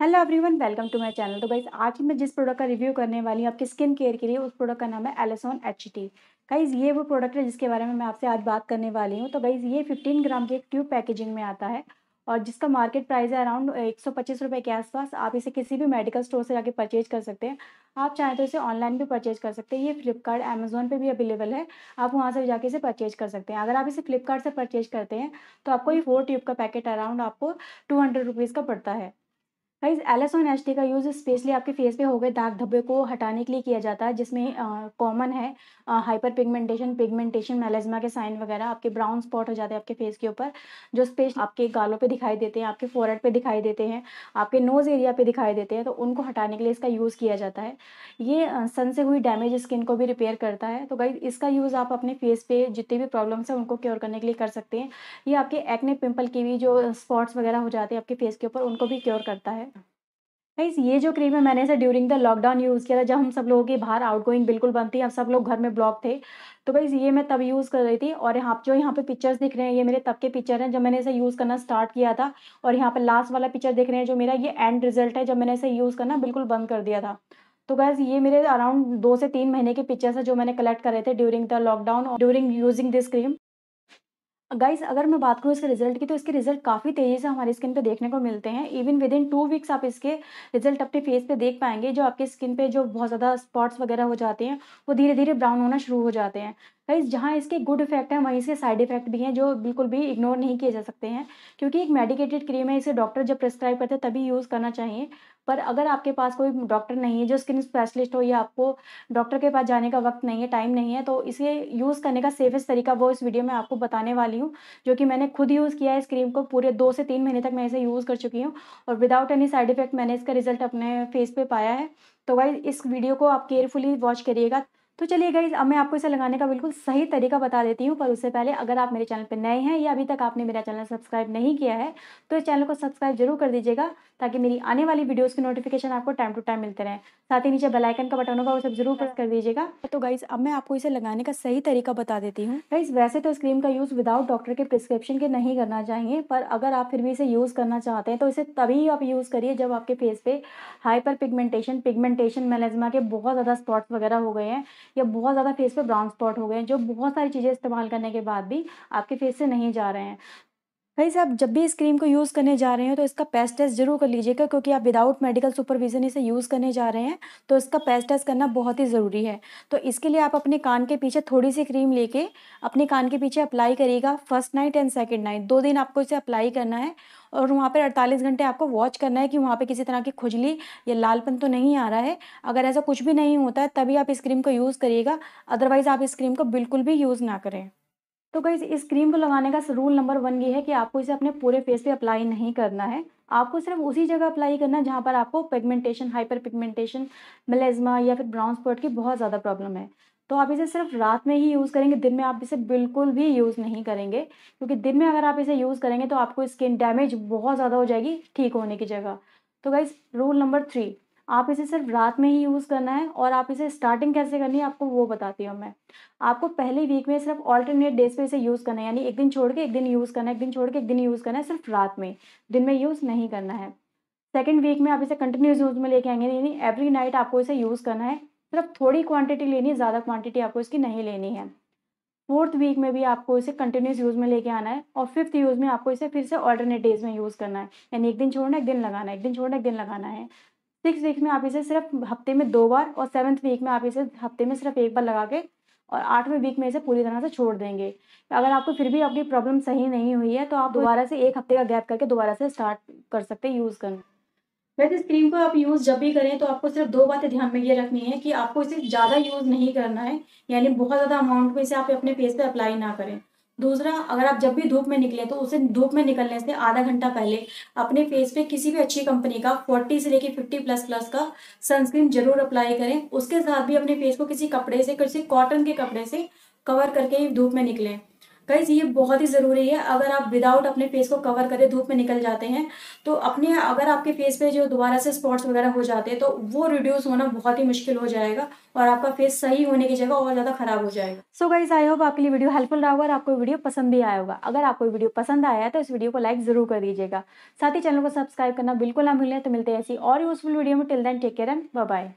Hello everyone welcome to my channel तो guys आज मैं जिस प्रोडक्ट का रिव्यू करने वाली हूँ आपकी स्किन केयर के लिए उस प्रोडक्ट का नाम है एलेसोन एच टी गाइज ये वो प्रोडक्ट है जिसके बारे में मैं आपसे आज बात करने वाली हूँ तो गाइज ये 15 ग्राम की एक ट्यूब पैकेजिंग में आता है और जिसका मार्केट प्राइस है अराउंड एक सौ के आसपास आप इसे किसी भी मेडिकल स्टोर से जाके परचेज कर सकते हैं आप चाहें तो इसे ऑनलाइन भी परचेज कर सकते हैं ये फ्लिपकार्ट अमेजोन पे भी अवेलेबल है आप वहाँ से जाके इसे परचेज कर सकते हैं अगर आप इसे फ्लिपकार्ट से परचेज करते हैं तो आपको ये फोर हम्म। ट्यूब का पैकेट अराउंड आपको टू हंड्रेड रुपीज़ का पड़ता है गाइज ऑन एच का यूज़ स्पेशली आपके फेस पे हो गए दाग धब्बे को हटाने के लिए किया जाता है जिसमें कॉमन है हाइपर पिगमेंटेशन पिगमेंटेशन मेलेजमा के साइन वगैरह आपके ब्राउन स्पॉट हो जाते हैं आपके फेस के ऊपर जो स्पेश आपके गालों पे दिखाई देते हैं आपके फोरहेड पे दिखाई देते हैं आपके नोज़ एरिया पे दिखाई देते हैं तो उनको हटाने के लिए इसका यूज़ किया जाता है ये सन से हुई डैमेज स्किन को भी रिपेयर करता है तो गाइज इसका यूज़ आप अपने फेस पे जितने भी प्रॉब्लम्स हैं उनको क्योर करने के लिए कर सकते हैं ये आपके एक्ने पिम्पल की भी जो स्पॉट्स वगैरह हो जाते हैं आपके फेस के ऊपर उनको भी क्योर करता है गाइस ये जो क्रीम है मैंने इसे ड्यूरिंग द लॉकडाउन यूज़ किया था जब हम सब लोगों की बाहर आउटगोइंग बिल्कुल बंद थी हम सब लोग घर में ब्लॉक थे तो गाइस ये मैं तब यूज़ कर रही थी और यहाँ जो यहाँ पे पिक्चर्स दिख रहे हैं ये मेरे तब के पिक्चर हैं जब मैंने इसे यूज़ करना स्टार्ट किया था और यहाँ पर लास्ट वाला पिक्चर दिख रहे हैं जो मेरा ये एंड रिजल्ट है जब मैंने इसे यूज़ करना बिल्कुल बंद कर दिया था तो गैस ये मेरे अराउंड दो से तीन महीने के पिक्चर्स है जो मैंने कलेक्ट करे थे ड्यूरिंग द लॉकडाउन और during using this cream guys अगर मैं बात करूँ इसके रिजल्ट की तो इसके रिजल्ट काफ़ी तेज़ी से हमारी स्किन पे देखने को मिलते हैं even within two weeks आप इसके रिजल्ट अपने फेस पे देख पाएंगे जो आपके स्किन पे जो बहुत ज़्यादा स्पॉट्स वगैरह हो जाते हैं वो धीरे धीरे ब्राउन होना शुरू हो जाते हैं गाइज जहाँ इसके गुड इफेक्ट हैं वहीं इसके साइड इफेक्ट भी हैं जो बिल्कुल भी इग्नोर नहीं किए जा सकते हैं क्योंकि एक मेडिकेटेड क्रीम है इसे डॉक्टर जब प्रिस्क्राइब करते हैं तभी यूज़ करना चाहिए पर अगर आपके पास कोई डॉक्टर नहीं है जो स्किन स्पेशलिस्ट हो या आपको डॉक्टर के पास जाने का वक्त नहीं है टाइम नहीं है तो इसे यूज़ करने का सेफेस्ट तरीका वो इस वीडियो में आपको बताने वाली हूँ जो कि मैंने खुद यूज़ किया है इस क्रीम को पूरे दो से तीन महीने तक मैं इसे यूज़ कर चुकी हूँ और विदाउट एनी साइड इफेक्ट मैंने इसका रिजल्ट अपने फेस पर पाया है तो वाइज इस वीडियो को आप केयरफुली वॉच करिएगा तो चलिए गाइज अब मैं आपको इसे लगाने का बिल्कुल सही तरीका बता देती हूँ पर उससे पहले अगर आप मेरे चैनल पर नए हैं या अभी तक आपने मेरा चैनल सब्सक्राइब नहीं किया है तो इस चैनल को सब्सक्राइब जरूर कर दीजिएगा ताकि मेरी आने वाली वीडियोज़ की नोटिफिकेशन आपको टाइम टू टाइम मिलते रहें साथ ही नीचे बेलाइकन का बटन होगा सब जरूर प्रेस कर दीजिएगा तो गाइज़ अब मैं आपको इसे लगाने का सही तरीका बता देती हूँ गाइज़ वैसे तो इस क्रीम का यूज़ विदाउट डॉक्टर के प्रिस्क्रिप्शन के नहीं करना चाहिए पर अगर आप फिर भी इसे यूज़ करना चाहते हैं तो इसे तभी आप यूज़ करिए जब आपके फेस पे हाइपर पिगमेंटेशन पिगमेंटेशन मेलेजमा के बहुत ज़्यादा स्पॉट्स वगैरह हो गए हैं या बहुत ज़्यादा फेस पर ब्राउन स्पॉट हो गए हैं जो बहुत सारी चीज़ें इस्तेमाल करने के बाद भी आपके फेस से नहीं जा रहे हैं भाई साहब जब भी इस क्रीम को यूज़ करने जा रहे हैं तो इसका पेस्ट टेस्ट जरूर कर लीजिएगा क्योंकि आप विदाउट मेडिकल सुपरविज़न इसे यूज़ करने जा रहे हैं तो इसका पेस्ट टेस्ट करना बहुत ही ज़रूरी है तो इसके लिए आप अपने कान के पीछे थोड़ी सी क्रीम लेके अपने कान के पीछे अप्लाई करिएगा first night and second night दो दिन आपको इसे अप्लाई करना है और वहाँ पर अड़तालीस घंटे आपको वॉच करना है कि वहाँ पर किसी तरह की खुजली या लालपन तो नहीं आ रहा है अगर ऐसा कुछ भी नहीं होता है तभी आप इस क्रीम को यूज़ करिएगा अदरवाइज़ आप इस क्रीम को बिल्कुल भी यूज़ ना करें तो गई इस क्रीम को लगाने का रूल नंबर वन ये है कि आपको इसे अपने पूरे फेस पे अप्लाई नहीं करना है आपको सिर्फ उसी जगह अप्लाई करना है जहाँ पर आपको पिगमेंटेशन हाइपर पिगमेंटेशन मलेजमा या फिर ब्राउन स्पॉट की बहुत ज़्यादा प्रॉब्लम है तो आप इसे सिर्फ रात में ही यूज़ करेंगे दिन में आप इसे बिल्कुल भी यूज़ नहीं करेंगे क्योंकि दिन में अगर आप इसे यूज़ करेंगे तो आपको स्किन डैमेज बहुत ज़्यादा हो जाएगी ठीक होने की जगह तो गाइज रूल नंबर थ्री आप इसे सिर्फ रात में ही यूज़ करना है और आप इसे स्टार्टिंग कैसे करनी है आपको वो बताती हूँ मैं आपको पहले वीक में सिर्फ ऑल्टरनेट डेज पे इसे यूज़ करना है यानी एक दिन छोड़ के एक दिन यूज़ करना है एक दिन छोड़ के एक दिन यूज़ करना है सिर्फ रात में दिन में यूज़ नहीं करना है सेकेंड वीक में आप इसे कंटिन्यूस यूज़ में लेके आएंगे यानी एवरी नाइट आपको इसे यूज़ करना है सिर्फ थोड़ी क्वान्टिटी लेनी है ज़्यादा क्वान्टिटी आपको इसकी नहीं लेनी है फोर्थ वीक में भी आपको इसे कंटिन्यूस यूज़ में लेके आना है और फिफ्थ यूज़ में आपको इसे फिर से ऑल्टरनेट डेज में यूज़ करना है यानी एक दिन छोड़ना एक दिन लगाना है एक दिन छोड़ना एक दिन लगाना है सिक्स वीक में आप इसे सिर्फ हफ्ते में दो बार और सेवन्थ वीक में आप इसे हफ्ते में सिर्फ एक बार लगा के और आठवें वीक में इसे पूरी तरह से छोड़ देंगे अगर आपको फिर भी आपकी प्रॉब्लम सही नहीं हुई है तो आप दोबारा से एक हफ्ते का गैप करके दोबारा से स्टार्ट कर सकते हैं यूज़ करना वैसे इस क्रीम को आप यूज़ जब भी करें तो आपको सिर्फ दो बातें ध्यान में ये रखनी है कि आपको इसे ज़्यादा यूज़ नहीं करना है यानी बहुत ज़्यादा अमाउंट में इसे आप अपने फेस पर अप्लाई ना करें दूसरा अगर आप जब भी धूप में निकले तो उसे धूप में निकलने से आधा घंटा पहले अपने फेस पे किसी भी अच्छी कंपनी का 40 से लेकर 50 प्लस प्लस का सनस्क्रीन जरूर अप्लाई करें उसके साथ भी अपने फेस को किसी कपड़े से किसी कॉटन के कपड़े से कवर करके धूप में निकलें गाइज ये बहुत ही ज़रूरी है अगर आप विदाउट अपने फेस को कवर करें धूप में निकल जाते हैं तो अपने अगर आपके फेस पे जो दोबारा से स्पॉट्स वगैरह हो जाते हैं तो वो रिड्यूस होना बहुत ही मुश्किल हो जाएगा और आपका फेस सही होने की जगह और ज़्यादा खराब हो जाएगा सो गाइज आई होप आपके लिए वीडियो हेल्पफुल रहा होगा और आपको वीडियो पसंद भी आया होगा अगर आपको वीडियो पसंद आया है तो इस वीडियो को लाइक ज़रूर कर दीजिएगा साथ ही चैनल को सब्सक्राइब करना बिल्कुल ना भूलें तो मिलते हैं ऐसी और यूजफुल वीडियो में till then take care and bye